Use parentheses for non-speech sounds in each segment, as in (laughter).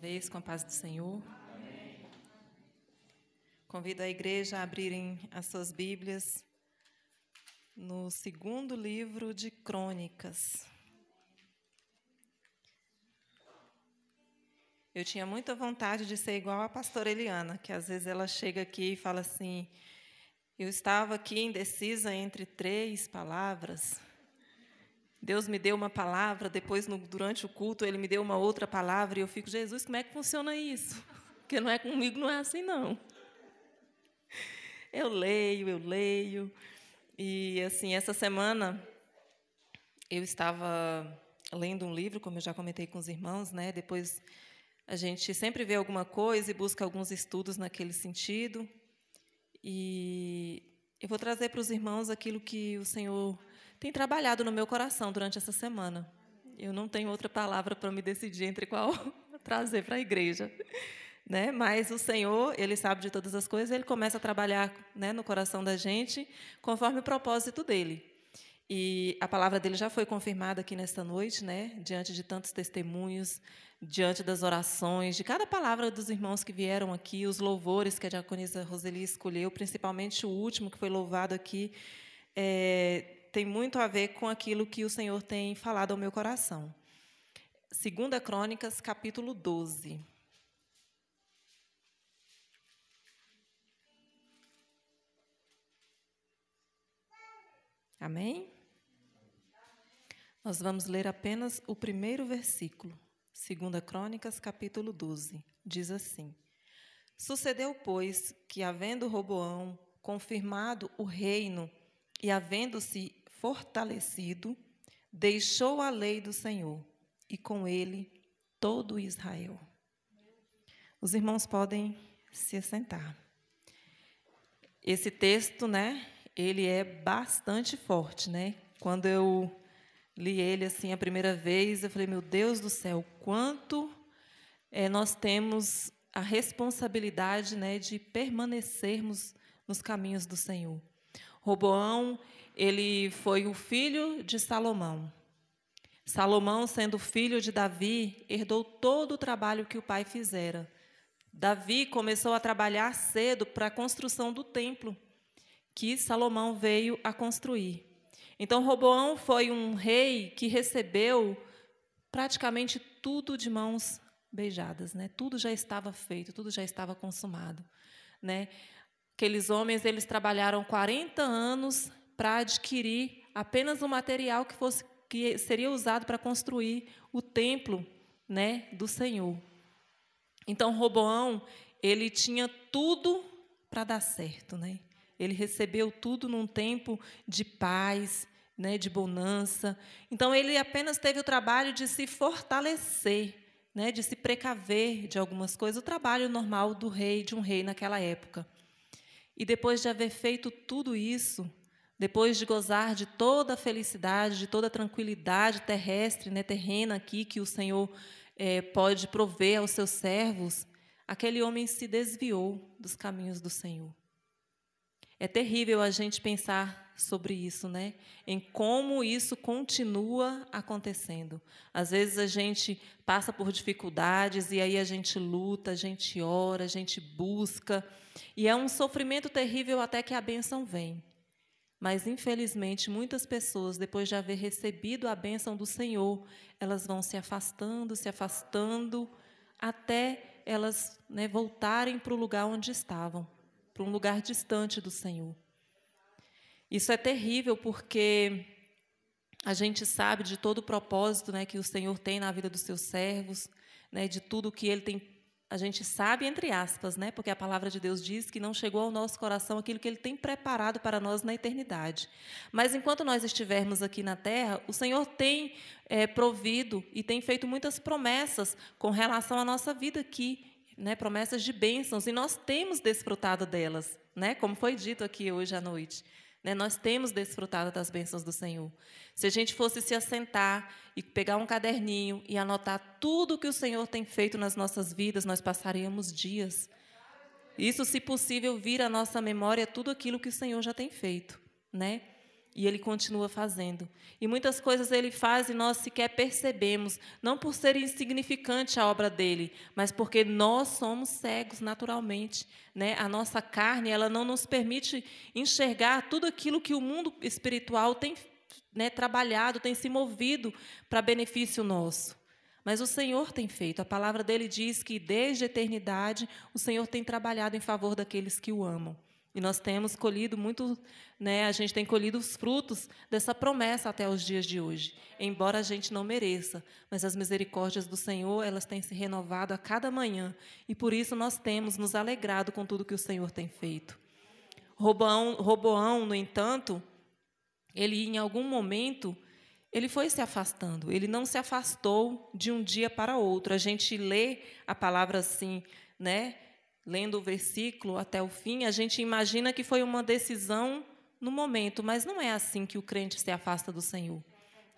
vez com a paz do Senhor. Amém. Convido a igreja a abrirem as suas Bíblias no segundo livro de Crônicas. Eu tinha muita vontade de ser igual a pastora Eliana, que às vezes ela chega aqui e fala assim: Eu estava aqui indecisa entre três palavras. Deus me deu uma palavra, depois, no, durante o culto, ele me deu uma outra palavra, e eu fico, Jesus, como é que funciona isso? Porque não é comigo, não é assim, não. Eu leio, eu leio. E, assim, essa semana, eu estava lendo um livro, como eu já comentei com os irmãos, né? Depois, a gente sempre vê alguma coisa e busca alguns estudos naquele sentido. E eu vou trazer para os irmãos aquilo que o Senhor tem trabalhado no meu coração durante essa semana. Eu não tenho outra palavra para me decidir entre qual (laughs) trazer para a igreja. Né? Mas o Senhor, Ele sabe de todas as coisas, Ele começa a trabalhar né, no coração da gente conforme o propósito dEle. E a palavra dEle já foi confirmada aqui nesta noite, né, diante de tantos testemunhos, diante das orações, de cada palavra dos irmãos que vieram aqui, os louvores que a diaconisa Roseli escolheu, principalmente o último que foi louvado aqui, é, tem muito a ver com aquilo que o Senhor tem falado ao meu coração. Segunda Crônicas, capítulo 12. Amém? Nós vamos ler apenas o primeiro versículo. Segunda Crônicas, capítulo 12. Diz assim: Sucedeu, pois, que havendo Roboão confirmado o reino e havendo-se fortalecido, deixou a lei do Senhor e com ele todo Israel. Os irmãos podem se assentar. Esse texto, né, ele é bastante forte, né? Quando eu li ele assim a primeira vez, eu falei, meu Deus do céu, quanto é, nós temos a responsabilidade, né, de permanecermos nos caminhos do Senhor. Roboão, ele foi o filho de Salomão. Salomão, sendo filho de Davi, herdou todo o trabalho que o pai fizera. Davi começou a trabalhar cedo para a construção do templo que Salomão veio a construir. Então, Roboão foi um rei que recebeu praticamente tudo de mãos beijadas, né? Tudo já estava feito, tudo já estava consumado, né? Aqueles homens, eles trabalharam 40 anos para adquirir apenas o material que fosse que seria usado para construir o templo, né, do Senhor. Então Roboão, ele tinha tudo para dar certo, né? Ele recebeu tudo num tempo de paz, né, de bonança. Então ele apenas teve o trabalho de se fortalecer, né, de se precaver de algumas coisas, o trabalho normal do rei, de um rei naquela época. E depois de haver feito tudo isso, depois de gozar de toda a felicidade, de toda a tranquilidade terrestre, né, terrena aqui que o Senhor é, pode prover aos seus servos, aquele homem se desviou dos caminhos do Senhor. É terrível a gente pensar sobre isso, né? Em como isso continua acontecendo. Às vezes a gente passa por dificuldades e aí a gente luta, a gente ora, a gente busca, e é um sofrimento terrível até que a benção vem. Mas infelizmente muitas pessoas, depois de haver recebido a benção do Senhor, elas vão se afastando, se afastando, até elas né, voltarem para o lugar onde estavam, para um lugar distante do Senhor. Isso é terrível porque a gente sabe de todo o propósito né, que o Senhor tem na vida dos seus servos, né, de tudo que Ele tem. A gente sabe, entre aspas, né, porque a palavra de Deus diz que não chegou ao nosso coração aquilo que Ele tem preparado para nós na eternidade. Mas enquanto nós estivermos aqui na terra, o Senhor tem é, provido e tem feito muitas promessas com relação à nossa vida aqui né, promessas de bênçãos, e nós temos desfrutado delas, né, como foi dito aqui hoje à noite. Né? Nós temos desfrutado das bênçãos do Senhor. Se a gente fosse se assentar e pegar um caderninho e anotar tudo o que o Senhor tem feito nas nossas vidas, nós passaríamos dias. Isso, se possível, vir à nossa memória tudo aquilo que o Senhor já tem feito. Né? E ele continua fazendo. E muitas coisas ele faz e nós sequer percebemos, não por ser insignificante a obra dele, mas porque nós somos cegos naturalmente, né? A nossa carne, ela não nos permite enxergar tudo aquilo que o mundo espiritual tem né, trabalhado, tem se movido para benefício nosso. Mas o Senhor tem feito. A palavra dele diz que desde a eternidade o Senhor tem trabalhado em favor daqueles que o amam. E nós temos colhido muito, né, a gente tem colhido os frutos dessa promessa até os dias de hoje. Embora a gente não mereça, mas as misericórdias do Senhor, elas têm se renovado a cada manhã, e por isso nós temos nos alegrado com tudo que o Senhor tem feito. Roboão, Roboão no entanto, ele em algum momento ele foi se afastando, ele não se afastou de um dia para outro. A gente lê a palavra assim, né? lendo o versículo até o fim, a gente imagina que foi uma decisão no momento, mas não é assim que o crente se afasta do Senhor.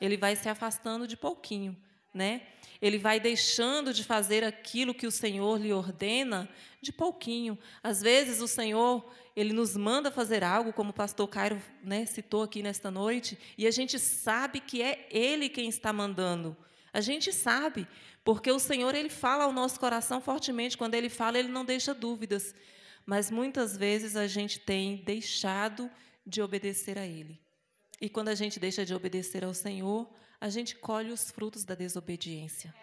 Ele vai se afastando de pouquinho, né? Ele vai deixando de fazer aquilo que o Senhor lhe ordena de pouquinho. Às vezes o Senhor, ele nos manda fazer algo, como o pastor Cairo, né, citou aqui nesta noite, e a gente sabe que é ele quem está mandando. A gente sabe, porque o Senhor ele fala ao nosso coração fortemente, quando ele fala, ele não deixa dúvidas. Mas muitas vezes a gente tem deixado de obedecer a ele. E quando a gente deixa de obedecer ao Senhor, a gente colhe os frutos da desobediência.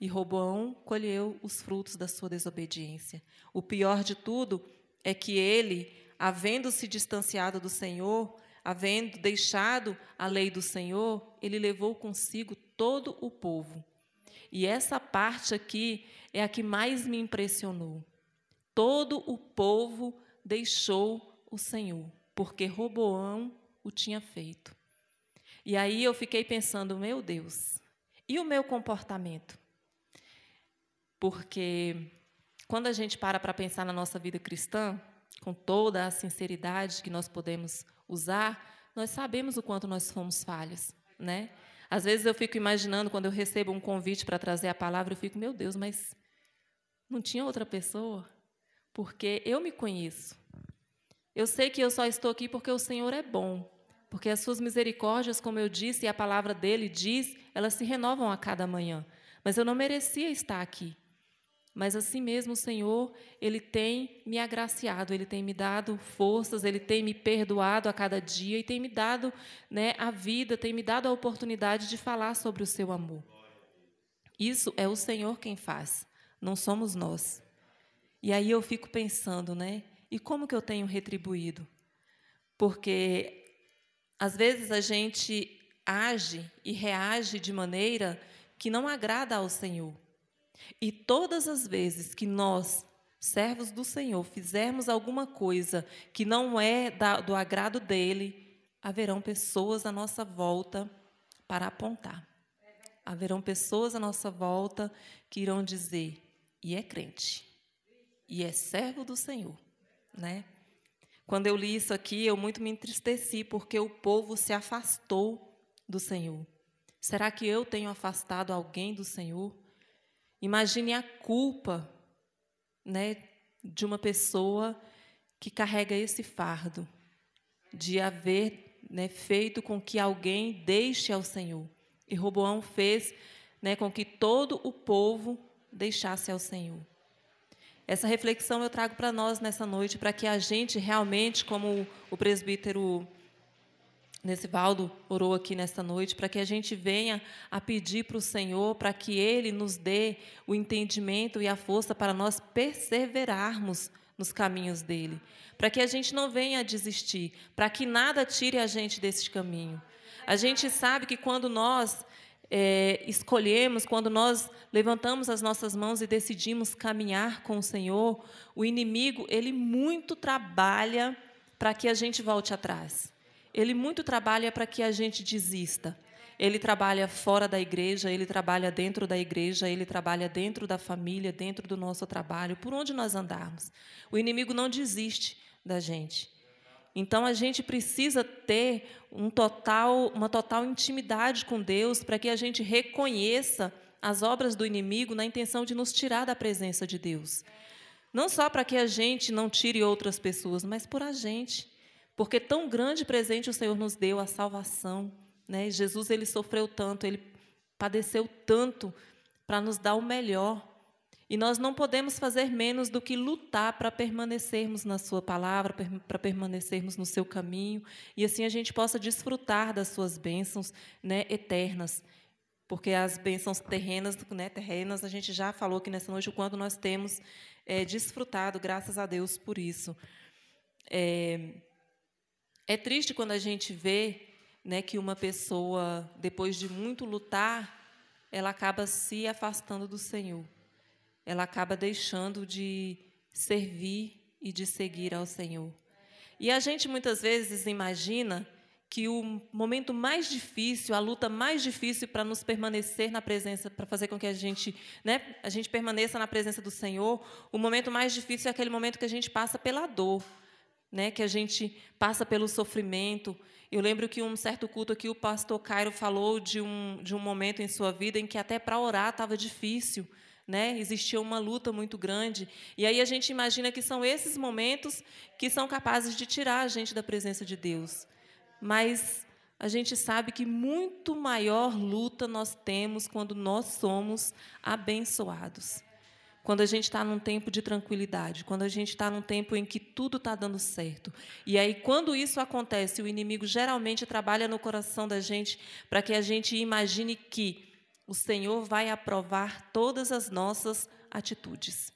E Roboão colheu os frutos da sua desobediência. O pior de tudo é que ele, havendo se distanciado do Senhor, havendo deixado a lei do Senhor, ele levou consigo todo o povo. E essa parte aqui é a que mais me impressionou. Todo o povo deixou o Senhor, porque Roboão o tinha feito. E aí eu fiquei pensando, meu Deus, e o meu comportamento? Porque quando a gente para para pensar na nossa vida cristã, com toda a sinceridade que nós podemos usar, nós sabemos o quanto nós fomos falhos, né? Às vezes eu fico imaginando, quando eu recebo um convite para trazer a palavra, eu fico, meu Deus, mas não tinha outra pessoa? Porque eu me conheço. Eu sei que eu só estou aqui porque o Senhor é bom. Porque as suas misericórdias, como eu disse, e a palavra dele diz, elas se renovam a cada manhã. Mas eu não merecia estar aqui. Mas assim mesmo o Senhor, Ele tem me agraciado, Ele tem me dado forças, Ele tem me perdoado a cada dia e tem me dado né, a vida, tem me dado a oportunidade de falar sobre o seu amor. Isso é o Senhor quem faz, não somos nós. E aí eu fico pensando, né? E como que eu tenho retribuído? Porque às vezes a gente age e reage de maneira que não agrada ao Senhor. E todas as vezes que nós, servos do Senhor, fizermos alguma coisa que não é da, do agrado dele, haverão pessoas à nossa volta para apontar. Haverão pessoas à nossa volta que irão dizer: e é crente, e é servo do Senhor, né? Quando eu li isso aqui, eu muito me entristeci porque o povo se afastou do Senhor. Será que eu tenho afastado alguém do Senhor? Imagine a culpa né, de uma pessoa que carrega esse fardo de haver né, feito com que alguém deixe ao Senhor. E Roboão fez né, com que todo o povo deixasse ao Senhor. Essa reflexão eu trago para nós nessa noite, para que a gente realmente, como o presbítero Nesivaldo orou aqui nesta noite para que a gente venha a pedir para o Senhor, para que Ele nos dê o entendimento e a força para nós perseverarmos nos caminhos dele, para que a gente não venha a desistir, para que nada tire a gente desse caminho. A gente sabe que quando nós é, escolhemos, quando nós levantamos as nossas mãos e decidimos caminhar com o Senhor, o inimigo ele muito trabalha para que a gente volte atrás ele muito trabalha para que a gente desista. Ele trabalha fora da igreja, ele trabalha dentro da igreja, ele trabalha dentro da família, dentro do nosso trabalho, por onde nós andarmos. O inimigo não desiste da gente. Então a gente precisa ter um total, uma total intimidade com Deus para que a gente reconheça as obras do inimigo na intenção de nos tirar da presença de Deus. Não só para que a gente não tire outras pessoas, mas por a gente porque tão grande presente o Senhor nos deu a salvação, né? Jesus ele sofreu tanto, ele padeceu tanto para nos dar o melhor. E nós não podemos fazer menos do que lutar para permanecermos na Sua palavra, para permanecermos no seu caminho, e assim a gente possa desfrutar das Suas bênçãos né, eternas. Porque as bênçãos terrenas, né, terrenas, a gente já falou aqui nessa noite o quanto nós temos é, desfrutado, graças a Deus por isso. É, é triste quando a gente vê né, que uma pessoa, depois de muito lutar, ela acaba se afastando do Senhor. Ela acaba deixando de servir e de seguir ao Senhor. E a gente muitas vezes imagina que o momento mais difícil, a luta mais difícil para nos permanecer na presença, para fazer com que a gente, né, a gente permaneça na presença do Senhor, o momento mais difícil é aquele momento que a gente passa pela dor, né, que a gente passa pelo sofrimento. Eu lembro que um certo culto aqui o pastor Cairo falou de um, de um momento em sua vida em que até para orar estava difícil, né? Existia uma luta muito grande. E aí a gente imagina que são esses momentos que são capazes de tirar a gente da presença de Deus. Mas a gente sabe que muito maior luta nós temos quando nós somos abençoados quando a gente está num tempo de tranquilidade, quando a gente está num tempo em que tudo está dando certo. E aí, quando isso acontece, o inimigo geralmente trabalha no coração da gente para que a gente imagine que o Senhor vai aprovar todas as nossas atitudes.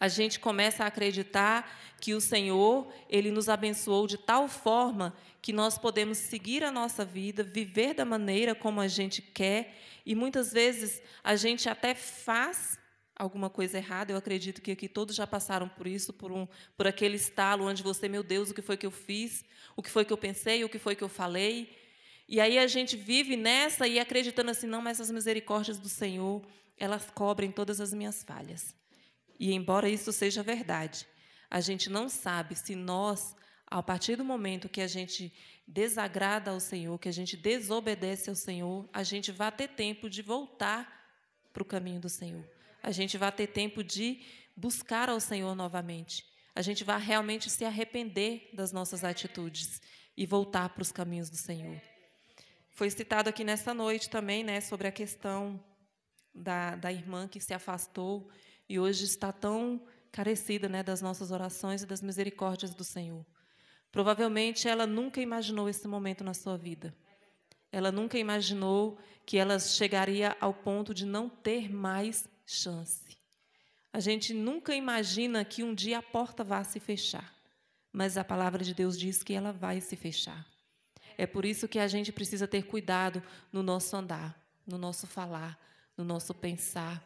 A gente começa a acreditar que o Senhor, ele nos abençoou de tal forma que nós podemos seguir a nossa vida, viver da maneira como a gente quer, e muitas vezes a gente até faz alguma coisa errada. Eu acredito que aqui todos já passaram por isso, por, um, por aquele estalo onde você, meu Deus, o que foi que eu fiz? O que foi que eu pensei? O que foi que eu falei? E aí a gente vive nessa e acreditando assim, não, mas as misericórdias do Senhor, elas cobrem todas as minhas falhas. E embora isso seja verdade, a gente não sabe se nós, a partir do momento que a gente desagrada ao Senhor, que a gente desobedece ao Senhor, a gente vai ter tempo de voltar para o caminho do Senhor a gente vai ter tempo de buscar ao Senhor novamente. A gente vai realmente se arrepender das nossas atitudes e voltar para os caminhos do Senhor. Foi citado aqui nessa noite também, né, sobre a questão da, da irmã que se afastou e hoje está tão carecida, né, das nossas orações e das misericórdias do Senhor. Provavelmente ela nunca imaginou esse momento na sua vida. Ela nunca imaginou que ela chegaria ao ponto de não ter mais chance. A gente nunca imagina que um dia a porta vá se fechar, mas a palavra de Deus diz que ela vai se fechar. É por isso que a gente precisa ter cuidado no nosso andar, no nosso falar, no nosso pensar.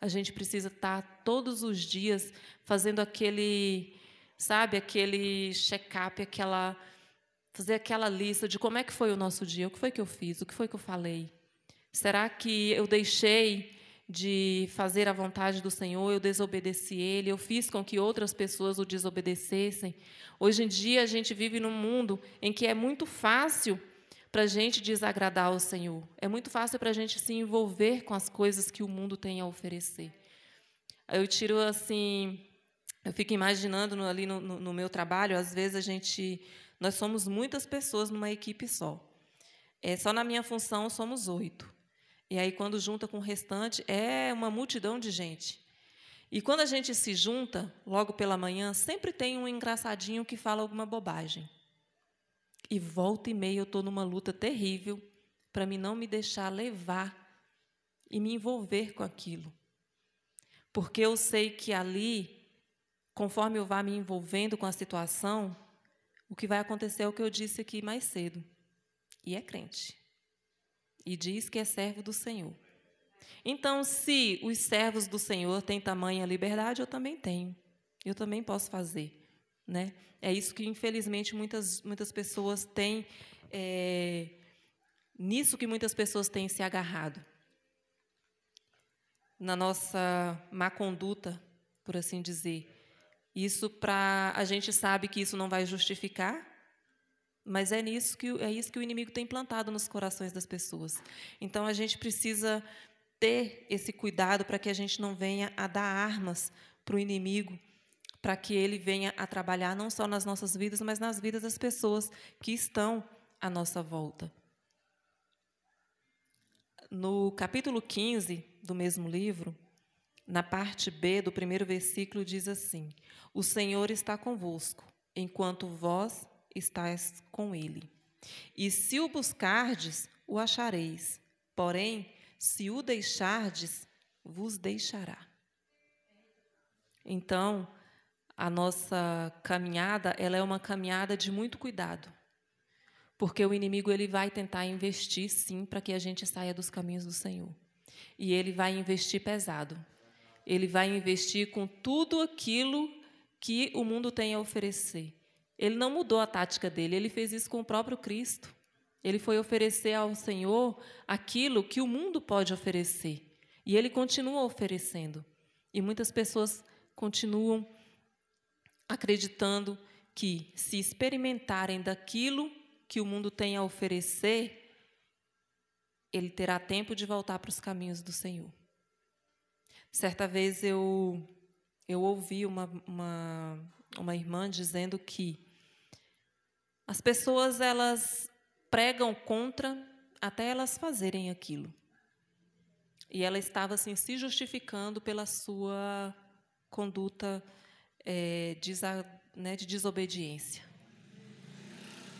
A gente precisa estar todos os dias fazendo aquele, sabe, aquele check-up, aquela fazer aquela lista de como é que foi o nosso dia, o que foi que eu fiz, o que foi que eu falei. Será que eu deixei de fazer a vontade do Senhor, eu desobedeci ele, eu fiz com que outras pessoas o desobedecessem. Hoje em dia a gente vive num mundo em que é muito fácil para a gente desagradar o Senhor, é muito fácil para a gente se envolver com as coisas que o mundo tem a oferecer. Eu tiro assim, eu fico imaginando no, ali no, no, no meu trabalho, às vezes a gente, nós somos muitas pessoas numa equipe só. É, só na minha função somos oito. E aí, quando junta com o restante, é uma multidão de gente. E quando a gente se junta, logo pela manhã, sempre tem um engraçadinho que fala alguma bobagem. E volta e meia eu estou numa luta terrível para me não me deixar levar e me envolver com aquilo. Porque eu sei que ali, conforme eu vá me envolvendo com a situação, o que vai acontecer é o que eu disse aqui mais cedo. E é crente e diz que é servo do Senhor. Então, se os servos do Senhor têm tamanha liberdade, eu também tenho. Eu também posso fazer. Né? É isso que, infelizmente, muitas, muitas pessoas têm. É, nisso que muitas pessoas têm se agarrado. Na nossa má conduta, por assim dizer. Isso para. A gente sabe que isso não vai justificar mas é nisso que é isso que o inimigo tem plantado nos corações das pessoas. Então a gente precisa ter esse cuidado para que a gente não venha a dar armas para o inimigo, para que ele venha a trabalhar não só nas nossas vidas, mas nas vidas das pessoas que estão à nossa volta. No capítulo 15 do mesmo livro, na parte B do primeiro versículo diz assim: O Senhor está convosco, enquanto vós estás com ele. E se o buscardes, o achareis. Porém, se o deixardes, vos deixará. Então, a nossa caminhada, ela é uma caminhada de muito cuidado. Porque o inimigo ele vai tentar investir sim para que a gente saia dos caminhos do Senhor. E ele vai investir pesado. Ele vai investir com tudo aquilo que o mundo tem a oferecer. Ele não mudou a tática dele, ele fez isso com o próprio Cristo. Ele foi oferecer ao Senhor aquilo que o mundo pode oferecer. E ele continua oferecendo. E muitas pessoas continuam acreditando que, se experimentarem daquilo que o mundo tem a oferecer, ele terá tempo de voltar para os caminhos do Senhor. Certa vez eu, eu ouvi uma, uma uma irmã dizendo que as pessoas elas pregam contra até elas fazerem aquilo. E ela estava assim se justificando pela sua conduta é, desa, né, de desobediência.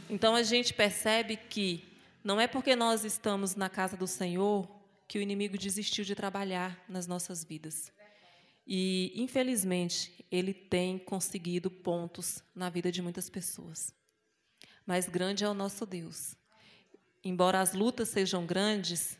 Então a gente percebe que não é porque nós estamos na casa do Senhor que o inimigo desistiu de trabalhar nas nossas vidas. E, infelizmente, ele tem conseguido pontos na vida de muitas pessoas. Mas grande é o nosso Deus. Embora as lutas sejam grandes,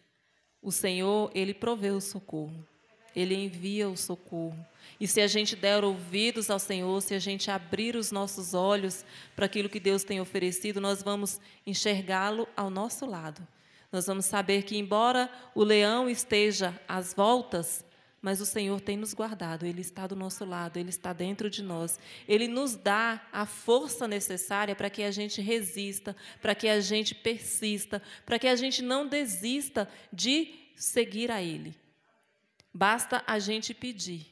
o Senhor, ele provê o socorro. Ele envia o socorro. E se a gente der ouvidos ao Senhor, se a gente abrir os nossos olhos para aquilo que Deus tem oferecido, nós vamos enxergá-lo ao nosso lado. Nós vamos saber que, embora o leão esteja às voltas, mas o Senhor tem nos guardado, Ele está do nosso lado, Ele está dentro de nós. Ele nos dá a força necessária para que a gente resista, para que a gente persista, para que a gente não desista de seguir a Ele. Basta a gente pedir.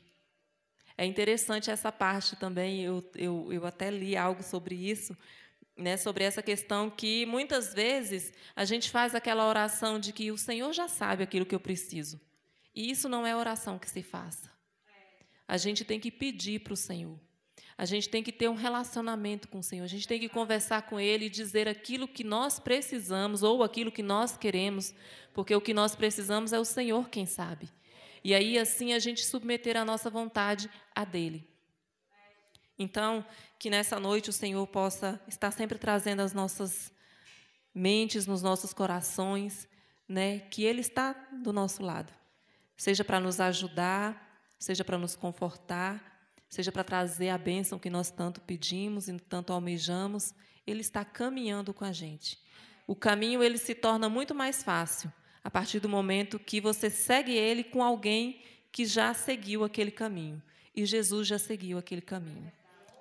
É interessante essa parte também, eu, eu, eu até li algo sobre isso, né, sobre essa questão que muitas vezes a gente faz aquela oração de que o Senhor já sabe aquilo que eu preciso. E isso não é oração que se faça. A gente tem que pedir para o Senhor. A gente tem que ter um relacionamento com o Senhor. A gente tem que conversar com Ele e dizer aquilo que nós precisamos ou aquilo que nós queremos, porque o que nós precisamos é o Senhor quem sabe. E aí, assim, a gente submeter a nossa vontade a Dele. Então, que nessa noite o Senhor possa estar sempre trazendo as nossas mentes, nos nossos corações, né, que Ele está do nosso lado seja para nos ajudar, seja para nos confortar, seja para trazer a bênção que nós tanto pedimos e tanto almejamos, Ele está caminhando com a gente. O caminho ele se torna muito mais fácil a partir do momento que você segue ele com alguém que já seguiu aquele caminho. E Jesus já seguiu aquele caminho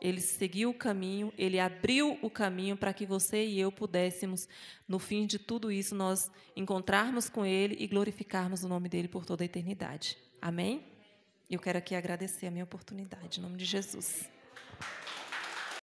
ele seguiu o caminho, ele abriu o caminho para que você e eu pudéssemos, no fim de tudo isso, nós encontrarmos com ele e glorificarmos o nome dele por toda a eternidade. Amém? Eu quero aqui agradecer a minha oportunidade, em nome de Jesus.